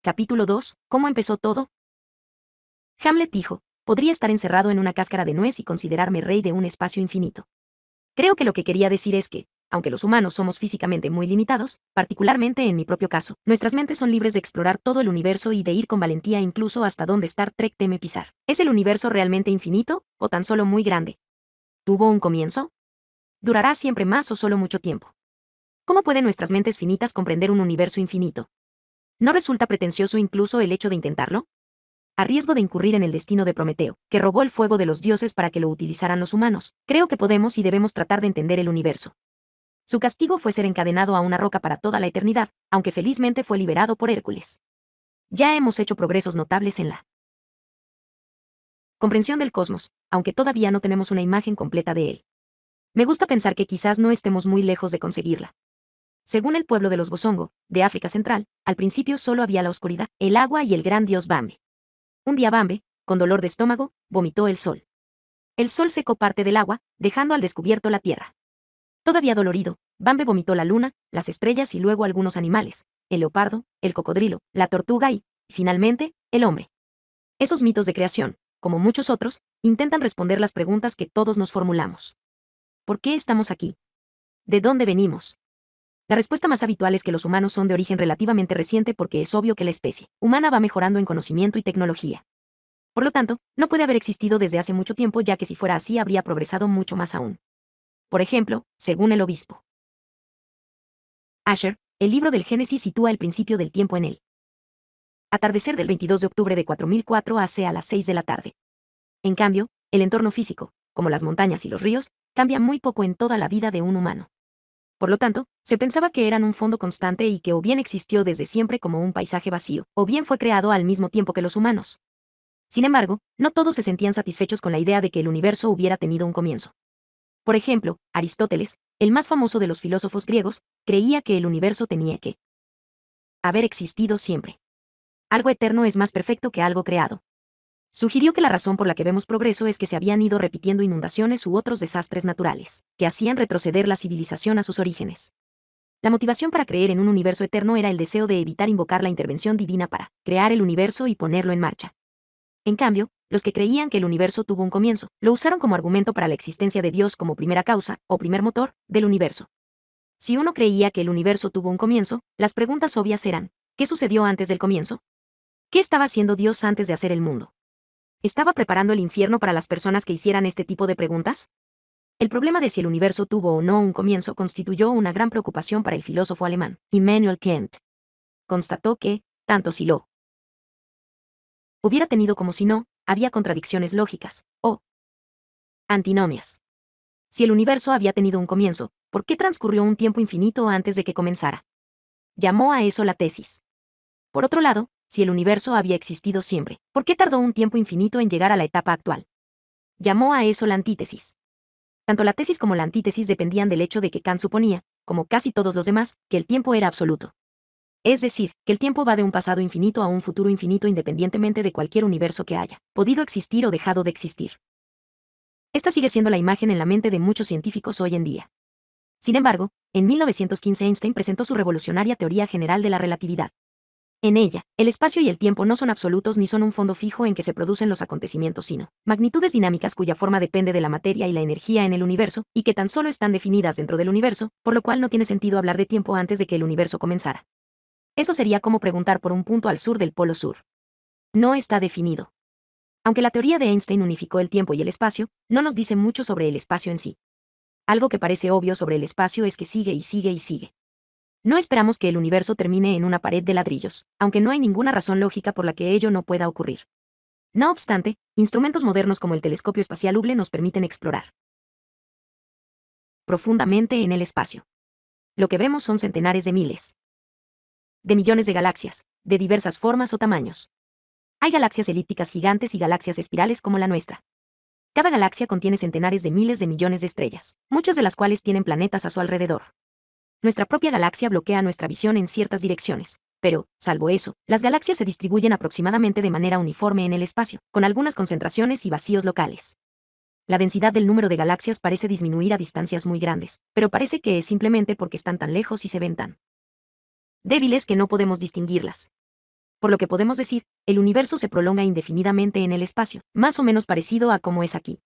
Capítulo 2. ¿Cómo empezó todo? Hamlet dijo, podría estar encerrado en una cáscara de nuez y considerarme rey de un espacio infinito. Creo que lo que quería decir es que, aunque los humanos somos físicamente muy limitados, particularmente en mi propio caso, nuestras mentes son libres de explorar todo el universo y de ir con valentía incluso hasta donde Star Trek teme pisar. ¿Es el universo realmente infinito o tan solo muy grande? ¿Tuvo un comienzo? ¿Durará siempre más o solo mucho tiempo? ¿Cómo pueden nuestras mentes finitas comprender un universo infinito? ¿No resulta pretencioso incluso el hecho de intentarlo? A riesgo de incurrir en el destino de Prometeo, que robó el fuego de los dioses para que lo utilizaran los humanos, creo que podemos y debemos tratar de entender el universo. Su castigo fue ser encadenado a una roca para toda la eternidad, aunque felizmente fue liberado por Hércules. Ya hemos hecho progresos notables en la comprensión del cosmos, aunque todavía no tenemos una imagen completa de él. Me gusta pensar que quizás no estemos muy lejos de conseguirla. Según el pueblo de los Bosongo, de África Central, al principio solo había la oscuridad, el agua y el gran dios Bambe. Un día Bambe, con dolor de estómago, vomitó el sol. El sol secó parte del agua, dejando al descubierto la tierra. Todavía dolorido, Bambe vomitó la luna, las estrellas y luego algunos animales, el leopardo, el cocodrilo, la tortuga y, finalmente, el hombre. Esos mitos de creación, como muchos otros, intentan responder las preguntas que todos nos formulamos. ¿Por qué estamos aquí? ¿De dónde venimos? La respuesta más habitual es que los humanos son de origen relativamente reciente porque es obvio que la especie humana va mejorando en conocimiento y tecnología. Por lo tanto, no puede haber existido desde hace mucho tiempo ya que si fuera así habría progresado mucho más aún. Por ejemplo, según el obispo Asher, el libro del Génesis sitúa el principio del tiempo en el atardecer del 22 de octubre de 4004 hace a las 6 de la tarde. En cambio, el entorno físico, como las montañas y los ríos, cambia muy poco en toda la vida de un humano. Por lo tanto, se pensaba que eran un fondo constante y que o bien existió desde siempre como un paisaje vacío, o bien fue creado al mismo tiempo que los humanos. Sin embargo, no todos se sentían satisfechos con la idea de que el universo hubiera tenido un comienzo. Por ejemplo, Aristóteles, el más famoso de los filósofos griegos, creía que el universo tenía que haber existido siempre. Algo eterno es más perfecto que algo creado. Sugirió que la razón por la que vemos progreso es que se habían ido repitiendo inundaciones u otros desastres naturales, que hacían retroceder la civilización a sus orígenes. La motivación para creer en un universo eterno era el deseo de evitar invocar la intervención divina para crear el universo y ponerlo en marcha. En cambio, los que creían que el universo tuvo un comienzo, lo usaron como argumento para la existencia de Dios como primera causa, o primer motor, del universo. Si uno creía que el universo tuvo un comienzo, las preguntas obvias eran, ¿qué sucedió antes del comienzo? ¿Qué estaba haciendo Dios antes de hacer el mundo? ¿Estaba preparando el infierno para las personas que hicieran este tipo de preguntas? El problema de si el universo tuvo o no un comienzo constituyó una gran preocupación para el filósofo alemán, Immanuel Kant. Constató que, tanto si lo hubiera tenido como si no, había contradicciones lógicas, o antinomias. Si el universo había tenido un comienzo, ¿por qué transcurrió un tiempo infinito antes de que comenzara? Llamó a eso la tesis. Por otro lado, si el universo había existido siempre, ¿por qué tardó un tiempo infinito en llegar a la etapa actual? Llamó a eso la antítesis. Tanto la tesis como la antítesis dependían del hecho de que Kant suponía, como casi todos los demás, que el tiempo era absoluto. Es decir, que el tiempo va de un pasado infinito a un futuro infinito independientemente de cualquier universo que haya podido existir o dejado de existir. Esta sigue siendo la imagen en la mente de muchos científicos hoy en día. Sin embargo, en 1915 Einstein presentó su revolucionaria teoría general de la relatividad, en ella, el espacio y el tiempo no son absolutos ni son un fondo fijo en que se producen los acontecimientos, sino magnitudes dinámicas cuya forma depende de la materia y la energía en el universo, y que tan solo están definidas dentro del universo, por lo cual no tiene sentido hablar de tiempo antes de que el universo comenzara. Eso sería como preguntar por un punto al sur del polo sur. No está definido. Aunque la teoría de Einstein unificó el tiempo y el espacio, no nos dice mucho sobre el espacio en sí. Algo que parece obvio sobre el espacio es que sigue y sigue y sigue. No esperamos que el universo termine en una pared de ladrillos, aunque no hay ninguna razón lógica por la que ello no pueda ocurrir. No obstante, instrumentos modernos como el telescopio espacial Hubble nos permiten explorar profundamente en el espacio. Lo que vemos son centenares de miles de millones de galaxias, de diversas formas o tamaños. Hay galaxias elípticas gigantes y galaxias espirales como la nuestra. Cada galaxia contiene centenares de miles de millones de estrellas, muchas de las cuales tienen planetas a su alrededor. Nuestra propia galaxia bloquea nuestra visión en ciertas direcciones. Pero, salvo eso, las galaxias se distribuyen aproximadamente de manera uniforme en el espacio, con algunas concentraciones y vacíos locales. La densidad del número de galaxias parece disminuir a distancias muy grandes, pero parece que es simplemente porque están tan lejos y se ven tan débiles que no podemos distinguirlas. Por lo que podemos decir, el universo se prolonga indefinidamente en el espacio, más o menos parecido a como es aquí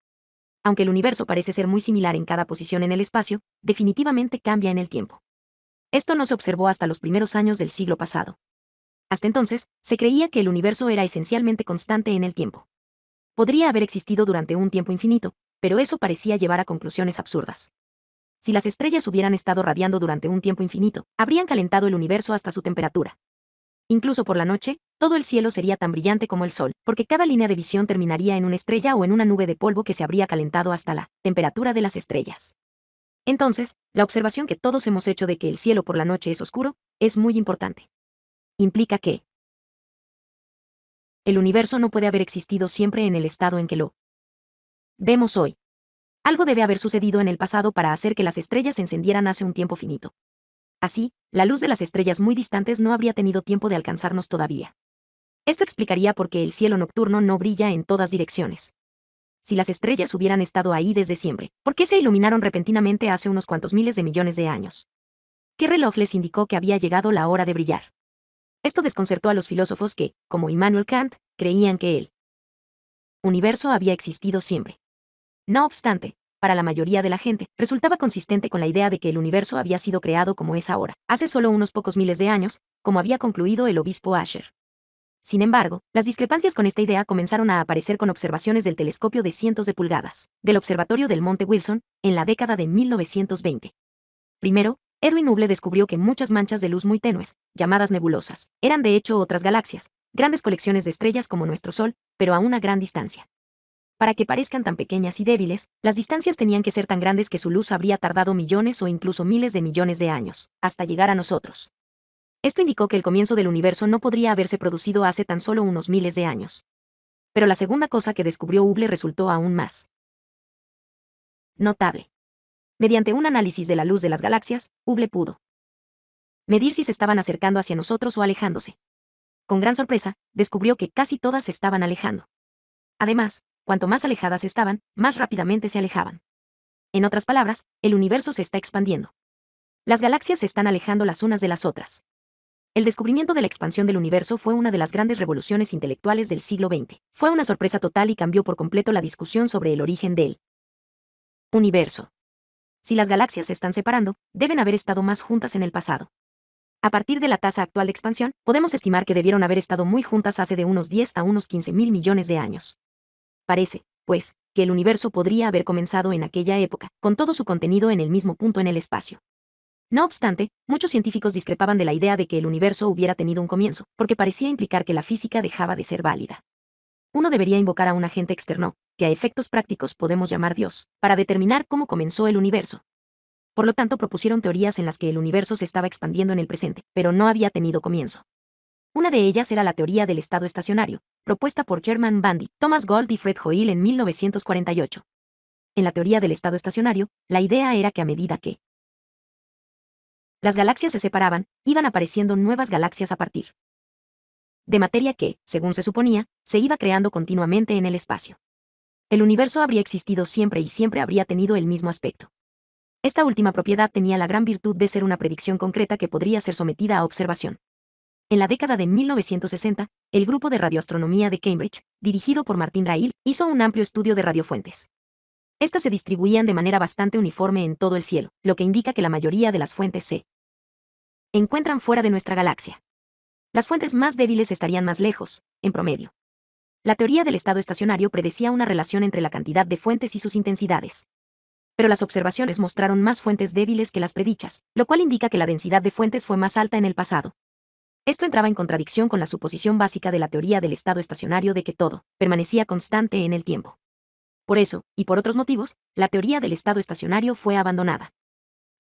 aunque el universo parece ser muy similar en cada posición en el espacio, definitivamente cambia en el tiempo. Esto no se observó hasta los primeros años del siglo pasado. Hasta entonces, se creía que el universo era esencialmente constante en el tiempo. Podría haber existido durante un tiempo infinito, pero eso parecía llevar a conclusiones absurdas. Si las estrellas hubieran estado radiando durante un tiempo infinito, habrían calentado el universo hasta su temperatura, Incluso por la noche, todo el cielo sería tan brillante como el sol, porque cada línea de visión terminaría en una estrella o en una nube de polvo que se habría calentado hasta la temperatura de las estrellas. Entonces, la observación que todos hemos hecho de que el cielo por la noche es oscuro es muy importante. Implica que el universo no puede haber existido siempre en el estado en que lo vemos hoy. Algo debe haber sucedido en el pasado para hacer que las estrellas se encendieran hace un tiempo finito. Así, la luz de las estrellas muy distantes no habría tenido tiempo de alcanzarnos todavía. Esto explicaría por qué el cielo nocturno no brilla en todas direcciones. Si las estrellas hubieran estado ahí desde siempre, ¿por qué se iluminaron repentinamente hace unos cuantos miles de millones de años? ¿Qué reloj les indicó que había llegado la hora de brillar? Esto desconcertó a los filósofos que, como Immanuel Kant, creían que el universo había existido siempre. No obstante, para la mayoría de la gente, resultaba consistente con la idea de que el universo había sido creado como es ahora, hace solo unos pocos miles de años, como había concluido el obispo Asher. Sin embargo, las discrepancias con esta idea comenzaron a aparecer con observaciones del telescopio de cientos de pulgadas, del observatorio del Monte Wilson, en la década de 1920. Primero, Edwin Hubble descubrió que muchas manchas de luz muy tenues, llamadas nebulosas, eran de hecho otras galaxias, grandes colecciones de estrellas como nuestro Sol, pero a una gran distancia. Para que parezcan tan pequeñas y débiles, las distancias tenían que ser tan grandes que su luz habría tardado millones o incluso miles de millones de años, hasta llegar a nosotros. Esto indicó que el comienzo del universo no podría haberse producido hace tan solo unos miles de años. Pero la segunda cosa que descubrió Hubble resultó aún más notable. Mediante un análisis de la luz de las galaxias, Hubble pudo medir si se estaban acercando hacia nosotros o alejándose. Con gran sorpresa, descubrió que casi todas se estaban alejando. Además, cuanto más alejadas estaban, más rápidamente se alejaban. En otras palabras, el universo se está expandiendo. Las galaxias se están alejando las unas de las otras. El descubrimiento de la expansión del universo fue una de las grandes revoluciones intelectuales del siglo XX. Fue una sorpresa total y cambió por completo la discusión sobre el origen del universo. Si las galaxias se están separando, deben haber estado más juntas en el pasado. A partir de la tasa actual de expansión, podemos estimar que debieron haber estado muy juntas hace de unos 10 a unos 15 mil millones de años. Parece, pues, que el universo podría haber comenzado en aquella época, con todo su contenido en el mismo punto en el espacio. No obstante, muchos científicos discrepaban de la idea de que el universo hubiera tenido un comienzo, porque parecía implicar que la física dejaba de ser válida. Uno debería invocar a un agente externo, que a efectos prácticos podemos llamar Dios, para determinar cómo comenzó el universo. Por lo tanto, propusieron teorías en las que el universo se estaba expandiendo en el presente, pero no había tenido comienzo. Una de ellas era la teoría del estado estacionario, propuesta por German Bandy, Thomas Gold y Fred Hoyle en 1948. En la teoría del estado estacionario, la idea era que a medida que las galaxias se separaban, iban apareciendo nuevas galaxias a partir de materia que, según se suponía, se iba creando continuamente en el espacio. El universo habría existido siempre y siempre habría tenido el mismo aspecto. Esta última propiedad tenía la gran virtud de ser una predicción concreta que podría ser sometida a observación. En la década de 1960, el grupo de radioastronomía de Cambridge, dirigido por Martin Rail, hizo un amplio estudio de radiofuentes. Estas se distribuían de manera bastante uniforme en todo el cielo, lo que indica que la mayoría de las fuentes se encuentran fuera de nuestra galaxia. Las fuentes más débiles estarían más lejos, en promedio. La teoría del estado estacionario predecía una relación entre la cantidad de fuentes y sus intensidades. Pero las observaciones mostraron más fuentes débiles que las predichas, lo cual indica que la densidad de fuentes fue más alta en el pasado, esto entraba en contradicción con la suposición básica de la teoría del estado estacionario de que todo permanecía constante en el tiempo. Por eso, y por otros motivos, la teoría del estado estacionario fue abandonada.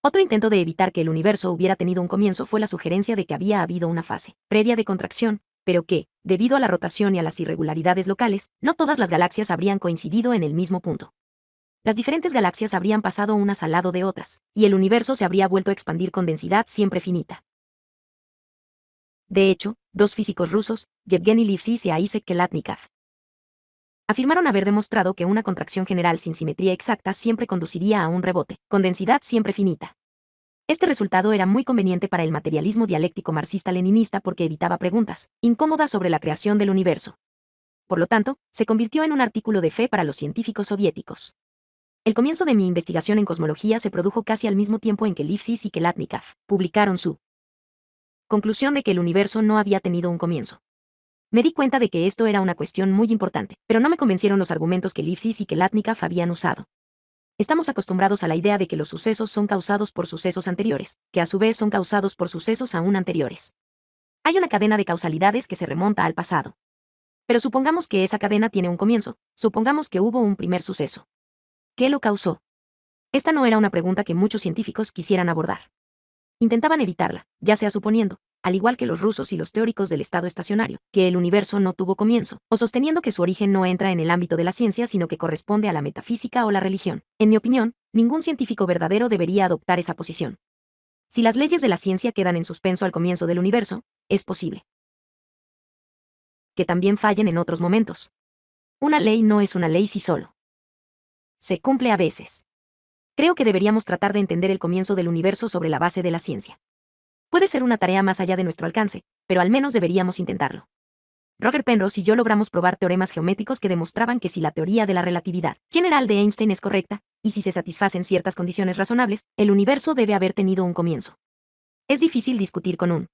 Otro intento de evitar que el universo hubiera tenido un comienzo fue la sugerencia de que había habido una fase previa de contracción, pero que, debido a la rotación y a las irregularidades locales, no todas las galaxias habrían coincidido en el mismo punto. Las diferentes galaxias habrían pasado unas al lado de otras, y el universo se habría vuelto a expandir con densidad siempre finita. De hecho, dos físicos rusos, Yevgeny Lifsis y Isaac Kelatnikov, afirmaron haber demostrado que una contracción general sin simetría exacta siempre conduciría a un rebote, con densidad siempre finita. Este resultado era muy conveniente para el materialismo dialéctico marxista-leninista porque evitaba preguntas incómodas sobre la creación del universo. Por lo tanto, se convirtió en un artículo de fe para los científicos soviéticos. El comienzo de mi investigación en cosmología se produjo casi al mismo tiempo en que Lipsis y Kelatnikov publicaron su conclusión de que el universo no había tenido un comienzo. Me di cuenta de que esto era una cuestión muy importante, pero no me convencieron los argumentos que Lipsis y que Latnikov habían usado. Estamos acostumbrados a la idea de que los sucesos son causados por sucesos anteriores, que a su vez son causados por sucesos aún anteriores. Hay una cadena de causalidades que se remonta al pasado. Pero supongamos que esa cadena tiene un comienzo, supongamos que hubo un primer suceso. ¿Qué lo causó? Esta no era una pregunta que muchos científicos quisieran abordar. Intentaban evitarla, ya sea suponiendo, al igual que los rusos y los teóricos del estado estacionario, que el universo no tuvo comienzo, o sosteniendo que su origen no entra en el ámbito de la ciencia sino que corresponde a la metafísica o la religión. En mi opinión, ningún científico verdadero debería adoptar esa posición. Si las leyes de la ciencia quedan en suspenso al comienzo del universo, es posible que también fallen en otros momentos. Una ley no es una ley si solo se cumple a veces. Creo que deberíamos tratar de entender el comienzo del universo sobre la base de la ciencia. Puede ser una tarea más allá de nuestro alcance, pero al menos deberíamos intentarlo. Roger Penrose y yo logramos probar teoremas geométricos que demostraban que si la teoría de la relatividad general de Einstein es correcta, y si se satisfacen ciertas condiciones razonables, el universo debe haber tenido un comienzo. Es difícil discutir con un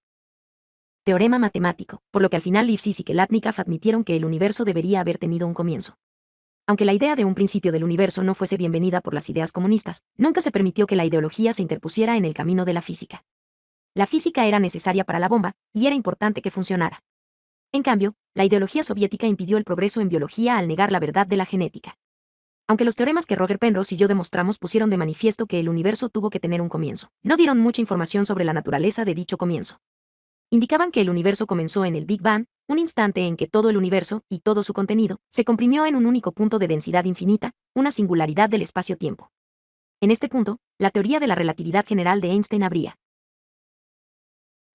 teorema matemático, por lo que al final Lipsis y Kelatnikov admitieron que el universo debería haber tenido un comienzo. Aunque la idea de un principio del universo no fuese bienvenida por las ideas comunistas, nunca se permitió que la ideología se interpusiera en el camino de la física. La física era necesaria para la bomba, y era importante que funcionara. En cambio, la ideología soviética impidió el progreso en biología al negar la verdad de la genética. Aunque los teoremas que Roger Penrose y yo demostramos pusieron de manifiesto que el universo tuvo que tener un comienzo, no dieron mucha información sobre la naturaleza de dicho comienzo. Indicaban que el universo comenzó en el Big Bang, un instante en que todo el universo, y todo su contenido, se comprimió en un único punto de densidad infinita, una singularidad del espacio-tiempo. En este punto, la teoría de la relatividad general de Einstein habría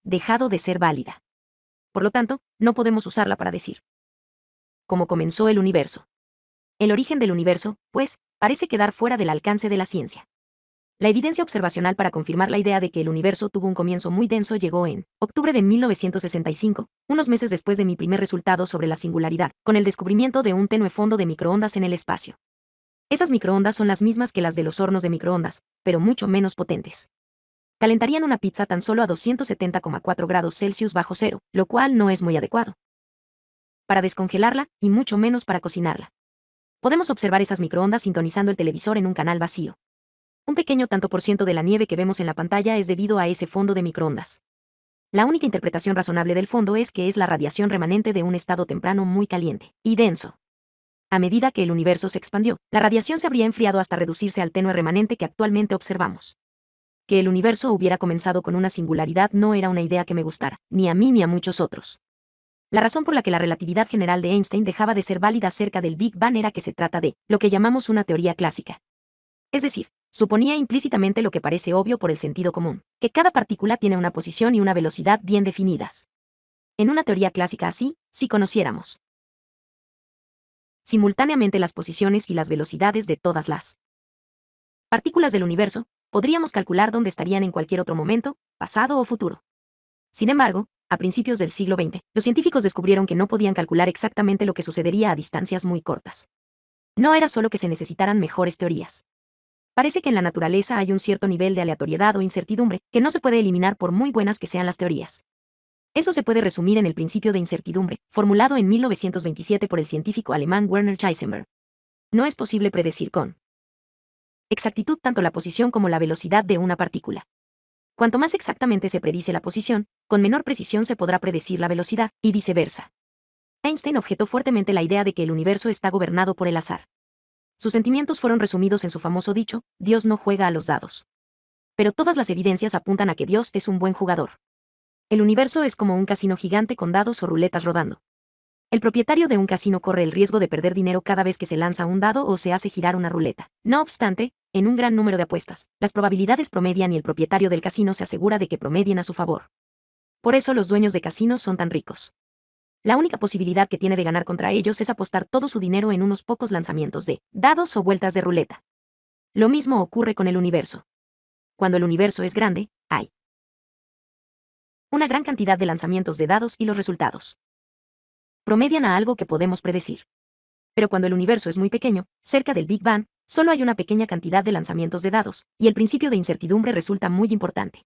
dejado de ser válida. Por lo tanto, no podemos usarla para decir cómo comenzó el universo. El origen del universo, pues, parece quedar fuera del alcance de la ciencia. La evidencia observacional para confirmar la idea de que el universo tuvo un comienzo muy denso llegó en octubre de 1965, unos meses después de mi primer resultado sobre la singularidad, con el descubrimiento de un tenue fondo de microondas en el espacio. Esas microondas son las mismas que las de los hornos de microondas, pero mucho menos potentes. Calentarían una pizza tan solo a 270,4 grados Celsius bajo cero, lo cual no es muy adecuado. Para descongelarla, y mucho menos para cocinarla. Podemos observar esas microondas sintonizando el televisor en un canal vacío, un pequeño tanto por ciento de la nieve que vemos en la pantalla es debido a ese fondo de microondas. La única interpretación razonable del fondo es que es la radiación remanente de un estado temprano muy caliente y denso. A medida que el universo se expandió, la radiación se habría enfriado hasta reducirse al tenue remanente que actualmente observamos. Que el universo hubiera comenzado con una singularidad no era una idea que me gustara, ni a mí ni a muchos otros. La razón por la que la relatividad general de Einstein dejaba de ser válida acerca del Big Bang era que se trata de lo que llamamos una teoría clásica. Es decir, suponía implícitamente lo que parece obvio por el sentido común, que cada partícula tiene una posición y una velocidad bien definidas. En una teoría clásica así, si conociéramos simultáneamente las posiciones y las velocidades de todas las partículas del universo, podríamos calcular dónde estarían en cualquier otro momento, pasado o futuro. Sin embargo, a principios del siglo XX, los científicos descubrieron que no podían calcular exactamente lo que sucedería a distancias muy cortas. No era solo que se necesitaran mejores teorías. Parece que en la naturaleza hay un cierto nivel de aleatoriedad o incertidumbre que no se puede eliminar por muy buenas que sean las teorías. Eso se puede resumir en el principio de incertidumbre, formulado en 1927 por el científico alemán Werner Heisenberg. No es posible predecir con exactitud tanto la posición como la velocidad de una partícula. Cuanto más exactamente se predice la posición, con menor precisión se podrá predecir la velocidad, y viceversa. Einstein objetó fuertemente la idea de que el universo está gobernado por el azar. Sus sentimientos fueron resumidos en su famoso dicho, Dios no juega a los dados. Pero todas las evidencias apuntan a que Dios es un buen jugador. El universo es como un casino gigante con dados o ruletas rodando. El propietario de un casino corre el riesgo de perder dinero cada vez que se lanza un dado o se hace girar una ruleta. No obstante, en un gran número de apuestas, las probabilidades promedian y el propietario del casino se asegura de que promedien a su favor. Por eso los dueños de casinos son tan ricos. La única posibilidad que tiene de ganar contra ellos es apostar todo su dinero en unos pocos lanzamientos de dados o vueltas de ruleta. Lo mismo ocurre con el universo. Cuando el universo es grande, hay una gran cantidad de lanzamientos de dados y los resultados promedian a algo que podemos predecir. Pero cuando el universo es muy pequeño, cerca del Big Bang, solo hay una pequeña cantidad de lanzamientos de dados, y el principio de incertidumbre resulta muy importante.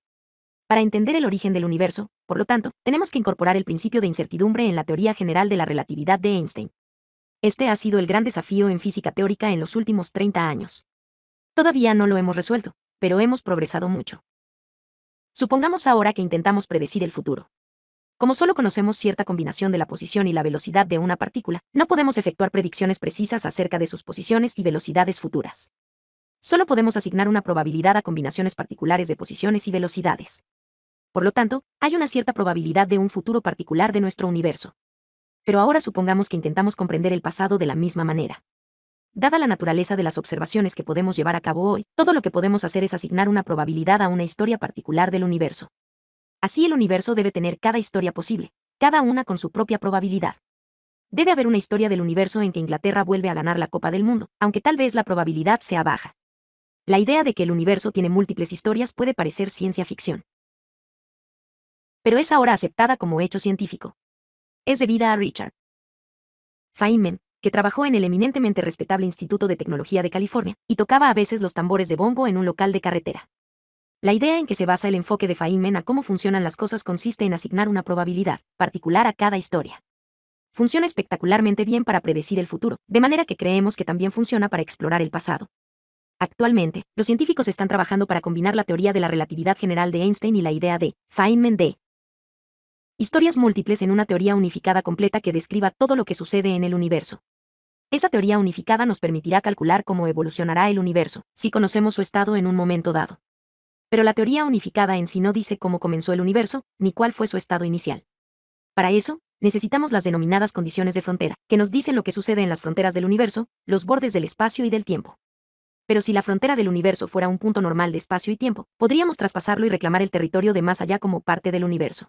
Para entender el origen del universo, por lo tanto, tenemos que incorporar el principio de incertidumbre en la teoría general de la relatividad de Einstein. Este ha sido el gran desafío en física teórica en los últimos 30 años. Todavía no lo hemos resuelto, pero hemos progresado mucho. Supongamos ahora que intentamos predecir el futuro. Como solo conocemos cierta combinación de la posición y la velocidad de una partícula, no podemos efectuar predicciones precisas acerca de sus posiciones y velocidades futuras. Solo podemos asignar una probabilidad a combinaciones particulares de posiciones y velocidades. Por lo tanto, hay una cierta probabilidad de un futuro particular de nuestro universo. Pero ahora supongamos que intentamos comprender el pasado de la misma manera. Dada la naturaleza de las observaciones que podemos llevar a cabo hoy, todo lo que podemos hacer es asignar una probabilidad a una historia particular del universo. Así el universo debe tener cada historia posible, cada una con su propia probabilidad. Debe haber una historia del universo en que Inglaterra vuelve a ganar la Copa del Mundo, aunque tal vez la probabilidad sea baja. La idea de que el universo tiene múltiples historias puede parecer ciencia ficción pero es ahora aceptada como hecho científico. Es debida a Richard Feynman, que trabajó en el eminentemente respetable Instituto de Tecnología de California, y tocaba a veces los tambores de bongo en un local de carretera. La idea en que se basa el enfoque de Feynman a cómo funcionan las cosas consiste en asignar una probabilidad particular a cada historia. Funciona espectacularmente bien para predecir el futuro, de manera que creemos que también funciona para explorar el pasado. Actualmente, los científicos están trabajando para combinar la teoría de la relatividad general de Einstein y la idea de Feynman de Historias múltiples en una teoría unificada completa que describa todo lo que sucede en el universo. Esa teoría unificada nos permitirá calcular cómo evolucionará el universo, si conocemos su estado en un momento dado. Pero la teoría unificada en sí no dice cómo comenzó el universo, ni cuál fue su estado inicial. Para eso, necesitamos las denominadas condiciones de frontera, que nos dicen lo que sucede en las fronteras del universo, los bordes del espacio y del tiempo. Pero si la frontera del universo fuera un punto normal de espacio y tiempo, podríamos traspasarlo y reclamar el territorio de más allá como parte del universo.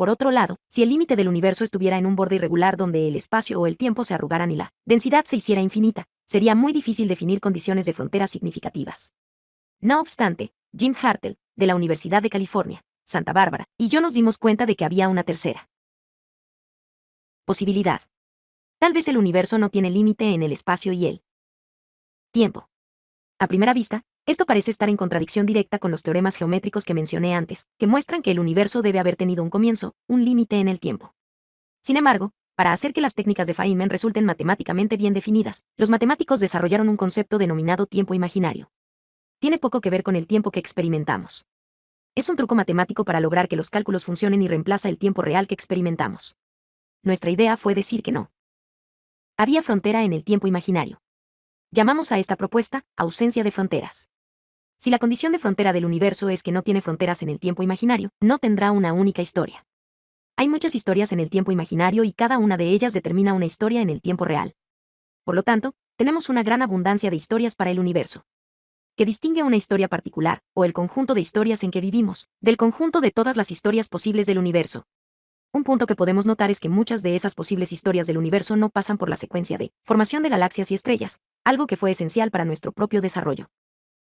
Por otro lado, si el límite del universo estuviera en un borde irregular donde el espacio o el tiempo se arrugaran y la densidad se hiciera infinita, sería muy difícil definir condiciones de fronteras significativas. No obstante, Jim Hartle, de la Universidad de California, Santa Bárbara, y yo nos dimos cuenta de que había una tercera posibilidad. Tal vez el universo no tiene límite en el espacio y el tiempo. A primera vista, esto parece estar en contradicción directa con los teoremas geométricos que mencioné antes, que muestran que el universo debe haber tenido un comienzo, un límite en el tiempo. Sin embargo, para hacer que las técnicas de Feynman resulten matemáticamente bien definidas, los matemáticos desarrollaron un concepto denominado tiempo imaginario. Tiene poco que ver con el tiempo que experimentamos. Es un truco matemático para lograr que los cálculos funcionen y reemplaza el tiempo real que experimentamos. Nuestra idea fue decir que no. Había frontera en el tiempo imaginario. Llamamos a esta propuesta ausencia de fronteras. Si la condición de frontera del universo es que no tiene fronteras en el tiempo imaginario, no tendrá una única historia. Hay muchas historias en el tiempo imaginario y cada una de ellas determina una historia en el tiempo real. Por lo tanto, tenemos una gran abundancia de historias para el universo que distingue una historia particular, o el conjunto de historias en que vivimos, del conjunto de todas las historias posibles del universo. Un punto que podemos notar es que muchas de esas posibles historias del universo no pasan por la secuencia de formación de galaxias y estrellas, algo que fue esencial para nuestro propio desarrollo.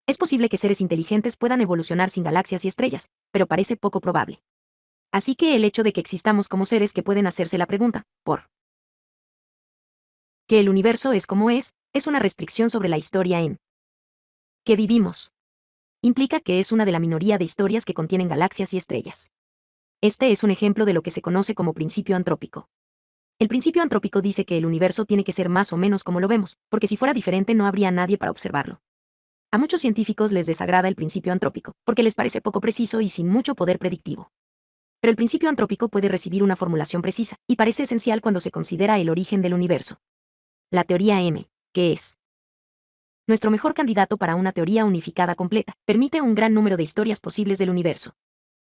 Es posible que seres inteligentes puedan evolucionar sin galaxias y estrellas, pero parece poco probable. Así que el hecho de que existamos como seres que pueden hacerse la pregunta, por que el universo es como es, es una restricción sobre la historia en que vivimos. Implica que es una de la minoría de historias que contienen galaxias y estrellas. Este es un ejemplo de lo que se conoce como principio antrópico. El principio antrópico dice que el universo tiene que ser más o menos como lo vemos, porque si fuera diferente no habría nadie para observarlo. A muchos científicos les desagrada el principio antrópico, porque les parece poco preciso y sin mucho poder predictivo. Pero el principio antrópico puede recibir una formulación precisa, y parece esencial cuando se considera el origen del universo. La teoría M, que es nuestro mejor candidato para una teoría unificada completa, permite un gran número de historias posibles del universo.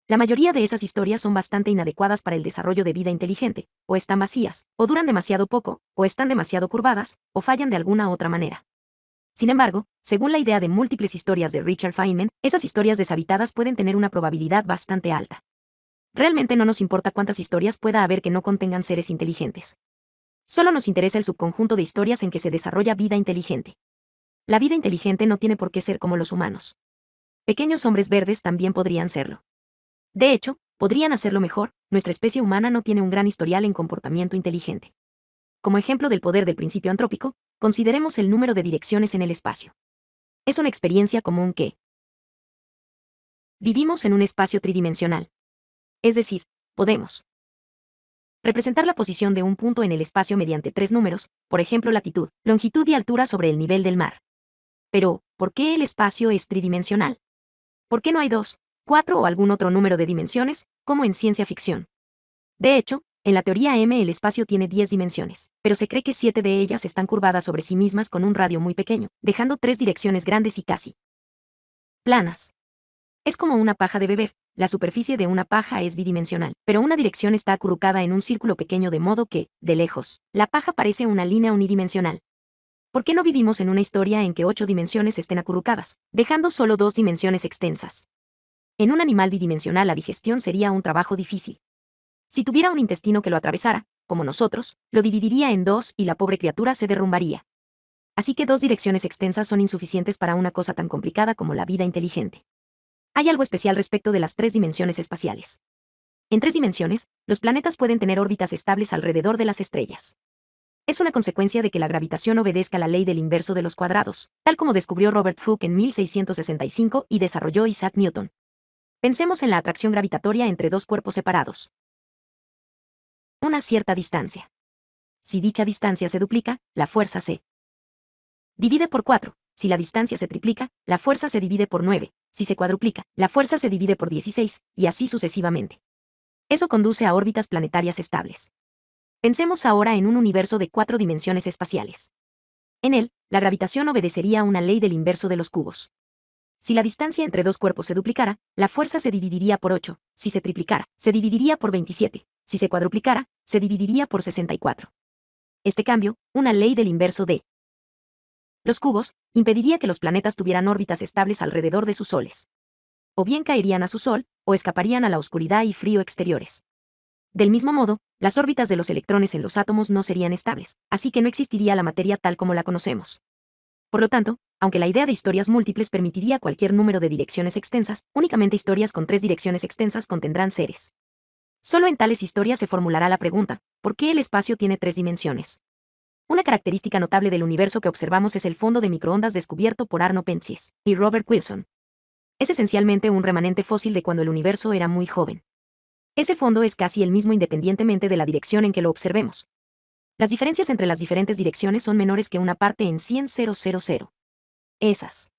La mayoría de esas historias son bastante inadecuadas para el desarrollo de vida inteligente, o están vacías, o duran demasiado poco, o están demasiado curvadas, o fallan de alguna otra manera. Sin embargo, según la idea de múltiples historias de Richard Feynman, esas historias deshabitadas pueden tener una probabilidad bastante alta. Realmente no nos importa cuántas historias pueda haber que no contengan seres inteligentes. Solo nos interesa el subconjunto de historias en que se desarrolla vida inteligente. La vida inteligente no tiene por qué ser como los humanos. Pequeños hombres verdes también podrían serlo. De hecho, podrían hacerlo mejor, nuestra especie humana no tiene un gran historial en comportamiento inteligente. Como ejemplo del poder del principio antrópico, Consideremos el número de direcciones en el espacio. Es una experiencia común que vivimos en un espacio tridimensional. Es decir, podemos representar la posición de un punto en el espacio mediante tres números, por ejemplo latitud, longitud y altura sobre el nivel del mar. Pero, ¿por qué el espacio es tridimensional? ¿Por qué no hay dos, cuatro o algún otro número de dimensiones, como en ciencia ficción? De hecho, en la teoría M el espacio tiene 10 dimensiones, pero se cree que 7 de ellas están curvadas sobre sí mismas con un radio muy pequeño, dejando tres direcciones grandes y casi planas. Es como una paja de beber, la superficie de una paja es bidimensional, pero una dirección está acurrucada en un círculo pequeño de modo que, de lejos, la paja parece una línea unidimensional. ¿Por qué no vivimos en una historia en que ocho dimensiones estén acurrucadas, dejando solo dos dimensiones extensas? En un animal bidimensional la digestión sería un trabajo difícil, si tuviera un intestino que lo atravesara, como nosotros, lo dividiría en dos y la pobre criatura se derrumbaría. Así que dos direcciones extensas son insuficientes para una cosa tan complicada como la vida inteligente. Hay algo especial respecto de las tres dimensiones espaciales. En tres dimensiones, los planetas pueden tener órbitas estables alrededor de las estrellas. Es una consecuencia de que la gravitación obedezca la ley del inverso de los cuadrados, tal como descubrió Robert Hooke en 1665 y desarrolló Isaac Newton. Pensemos en la atracción gravitatoria entre dos cuerpos separados una cierta distancia. Si dicha distancia se duplica, la fuerza se divide por 4. Si la distancia se triplica, la fuerza se divide por 9. Si se cuadruplica, la fuerza se divide por 16, y así sucesivamente. Eso conduce a órbitas planetarias estables. Pensemos ahora en un universo de cuatro dimensiones espaciales. En él, la gravitación obedecería a una ley del inverso de los cubos. Si la distancia entre dos cuerpos se duplicara, la fuerza se dividiría por 8, si se triplicara, se dividiría por 27, si se cuadruplicara, se dividiría por 64. Este cambio, una ley del inverso de los cubos, impediría que los planetas tuvieran órbitas estables alrededor de sus soles. O bien caerían a su sol, o escaparían a la oscuridad y frío exteriores. Del mismo modo, las órbitas de los electrones en los átomos no serían estables, así que no existiría la materia tal como la conocemos. Por lo tanto, aunque la idea de historias múltiples permitiría cualquier número de direcciones extensas, únicamente historias con tres direcciones extensas contendrán seres. Solo en tales historias se formulará la pregunta, ¿por qué el espacio tiene tres dimensiones? Una característica notable del universo que observamos es el fondo de microondas descubierto por Arno Penzias y Robert Wilson. Es esencialmente un remanente fósil de cuando el universo era muy joven. Ese fondo es casi el mismo independientemente de la dirección en que lo observemos. Las diferencias entre las diferentes direcciones son menores que una parte en 100.000. Esas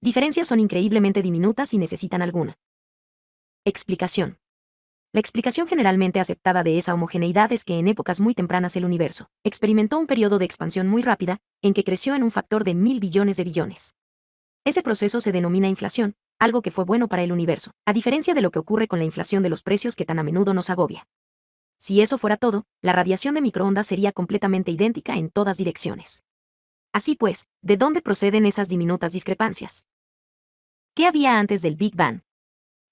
diferencias son increíblemente diminutas y necesitan alguna explicación. La explicación generalmente aceptada de esa homogeneidad es que en épocas muy tempranas el universo experimentó un periodo de expansión muy rápida, en que creció en un factor de mil billones de billones. Ese proceso se denomina inflación, algo que fue bueno para el universo, a diferencia de lo que ocurre con la inflación de los precios que tan a menudo nos agobia. Si eso fuera todo, la radiación de microondas sería completamente idéntica en todas direcciones. Así pues, ¿de dónde proceden esas diminutas discrepancias? ¿Qué había antes del Big Bang?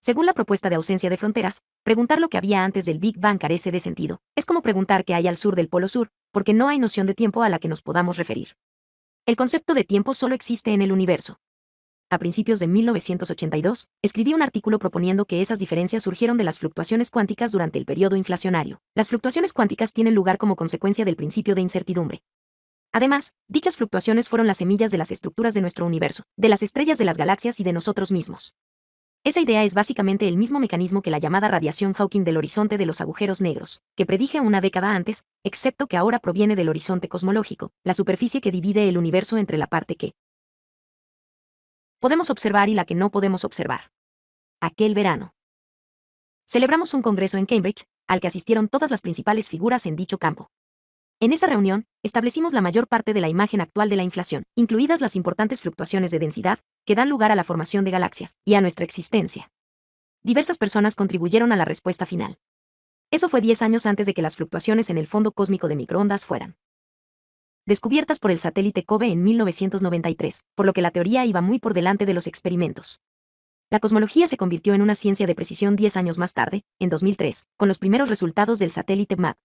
Según la propuesta de ausencia de fronteras, preguntar lo que había antes del Big Bang carece de sentido. Es como preguntar qué hay al sur del Polo Sur, porque no hay noción de tiempo a la que nos podamos referir. El concepto de tiempo solo existe en el universo. A principios de 1982, escribí un artículo proponiendo que esas diferencias surgieron de las fluctuaciones cuánticas durante el periodo inflacionario. Las fluctuaciones cuánticas tienen lugar como consecuencia del principio de incertidumbre. Además, dichas fluctuaciones fueron las semillas de las estructuras de nuestro universo, de las estrellas de las galaxias y de nosotros mismos. Esa idea es básicamente el mismo mecanismo que la llamada radiación Hawking del horizonte de los agujeros negros, que predije una década antes, excepto que ahora proviene del horizonte cosmológico, la superficie que divide el universo entre la parte que podemos observar y la que no podemos observar. Aquel verano. Celebramos un congreso en Cambridge, al que asistieron todas las principales figuras en dicho campo. En esa reunión, establecimos la mayor parte de la imagen actual de la inflación, incluidas las importantes fluctuaciones de densidad, que dan lugar a la formación de galaxias y a nuestra existencia. Diversas personas contribuyeron a la respuesta final. Eso fue 10 años antes de que las fluctuaciones en el fondo cósmico de microondas fueran descubiertas por el satélite COBE en 1993, por lo que la teoría iba muy por delante de los experimentos. La cosmología se convirtió en una ciencia de precisión 10 años más tarde, en 2003, con los primeros resultados del satélite MAP,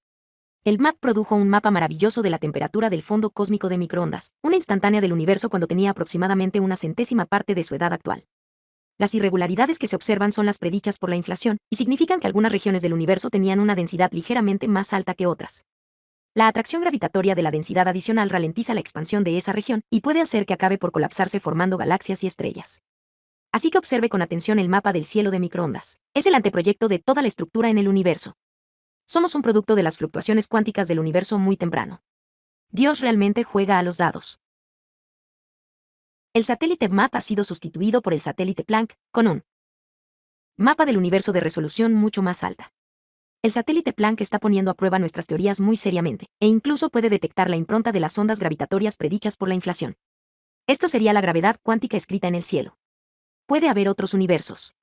el MAP produjo un mapa maravilloso de la temperatura del fondo cósmico de microondas, una instantánea del universo cuando tenía aproximadamente una centésima parte de su edad actual. Las irregularidades que se observan son las predichas por la inflación, y significan que algunas regiones del universo tenían una densidad ligeramente más alta que otras. La atracción gravitatoria de la densidad adicional ralentiza la expansión de esa región, y puede hacer que acabe por colapsarse formando galaxias y estrellas. Así que observe con atención el mapa del cielo de microondas. Es el anteproyecto de toda la estructura en el universo. Somos un producto de las fluctuaciones cuánticas del universo muy temprano. Dios realmente juega a los dados. El satélite MAP ha sido sustituido por el satélite Planck, con un mapa del universo de resolución mucho más alta. El satélite Planck está poniendo a prueba nuestras teorías muy seriamente, e incluso puede detectar la impronta de las ondas gravitatorias predichas por la inflación. Esto sería la gravedad cuántica escrita en el cielo. Puede haber otros universos.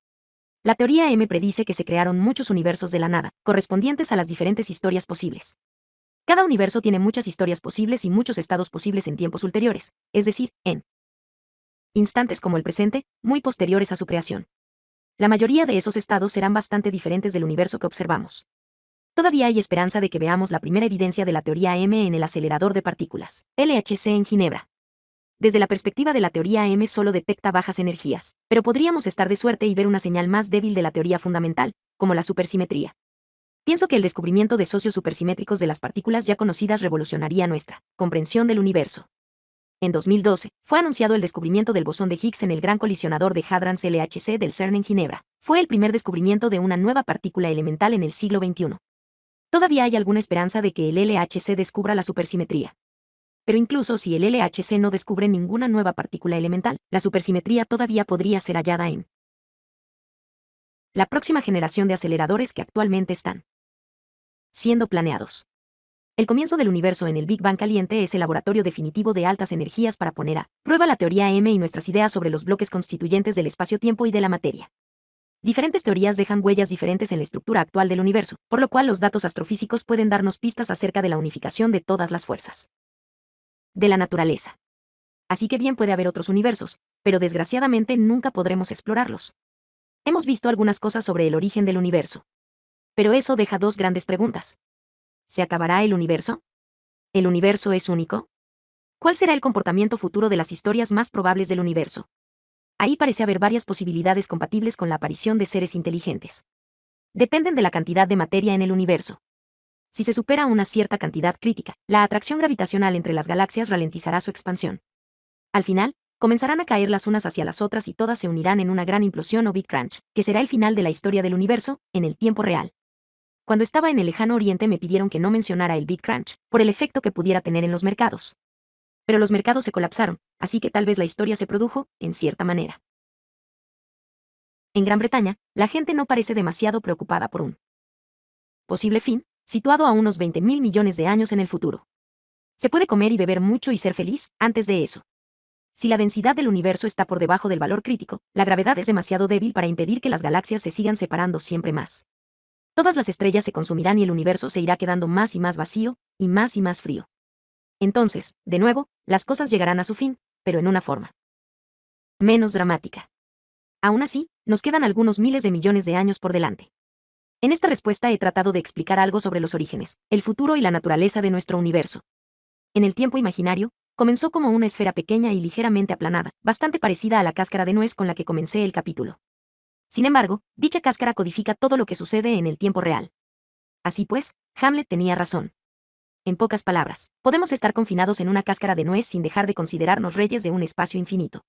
La teoría M predice que se crearon muchos universos de la nada, correspondientes a las diferentes historias posibles. Cada universo tiene muchas historias posibles y muchos estados posibles en tiempos ulteriores, es decir, en instantes como el presente, muy posteriores a su creación. La mayoría de esos estados serán bastante diferentes del universo que observamos. Todavía hay esperanza de que veamos la primera evidencia de la teoría M en el acelerador de partículas, LHC en Ginebra desde la perspectiva de la teoría M solo detecta bajas energías, pero podríamos estar de suerte y ver una señal más débil de la teoría fundamental, como la supersimetría. Pienso que el descubrimiento de socios supersimétricos de las partículas ya conocidas revolucionaría nuestra comprensión del universo. En 2012, fue anunciado el descubrimiento del bosón de Higgs en el gran colisionador de Hadrans LHC del CERN en Ginebra. Fue el primer descubrimiento de una nueva partícula elemental en el siglo XXI. Todavía hay alguna esperanza de que el LHC descubra la supersimetría, pero incluso si el LHC no descubre ninguna nueva partícula elemental, la supersimetría todavía podría ser hallada en la próxima generación de aceleradores que actualmente están siendo planeados. El comienzo del universo en el Big Bang caliente es el laboratorio definitivo de altas energías para poner a prueba la teoría M y nuestras ideas sobre los bloques constituyentes del espacio-tiempo y de la materia. Diferentes teorías dejan huellas diferentes en la estructura actual del universo, por lo cual los datos astrofísicos pueden darnos pistas acerca de la unificación de todas las fuerzas de la naturaleza. Así que bien puede haber otros universos, pero desgraciadamente nunca podremos explorarlos. Hemos visto algunas cosas sobre el origen del universo. Pero eso deja dos grandes preguntas. ¿Se acabará el universo? ¿El universo es único? ¿Cuál será el comportamiento futuro de las historias más probables del universo? Ahí parece haber varias posibilidades compatibles con la aparición de seres inteligentes. Dependen de la cantidad de materia en el universo. Si se supera una cierta cantidad crítica, la atracción gravitacional entre las galaxias ralentizará su expansión. Al final, comenzarán a caer las unas hacia las otras y todas se unirán en una gran implosión o Big Crunch, que será el final de la historia del universo, en el tiempo real. Cuando estaba en el lejano oriente me pidieron que no mencionara el Big Crunch, por el efecto que pudiera tener en los mercados. Pero los mercados se colapsaron, así que tal vez la historia se produjo, en cierta manera. En Gran Bretaña, la gente no parece demasiado preocupada por un posible fin, situado a unos 20 mil millones de años en el futuro. Se puede comer y beber mucho y ser feliz antes de eso. Si la densidad del universo está por debajo del valor crítico, la gravedad es demasiado débil para impedir que las galaxias se sigan separando siempre más. Todas las estrellas se consumirán y el universo se irá quedando más y más vacío, y más y más frío. Entonces, de nuevo, las cosas llegarán a su fin, pero en una forma menos dramática. Aún así, nos quedan algunos miles de millones de años por delante. En esta respuesta he tratado de explicar algo sobre los orígenes, el futuro y la naturaleza de nuestro universo. En el tiempo imaginario, comenzó como una esfera pequeña y ligeramente aplanada, bastante parecida a la cáscara de nuez con la que comencé el capítulo. Sin embargo, dicha cáscara codifica todo lo que sucede en el tiempo real. Así pues, Hamlet tenía razón. En pocas palabras, podemos estar confinados en una cáscara de nuez sin dejar de considerarnos reyes de un espacio infinito.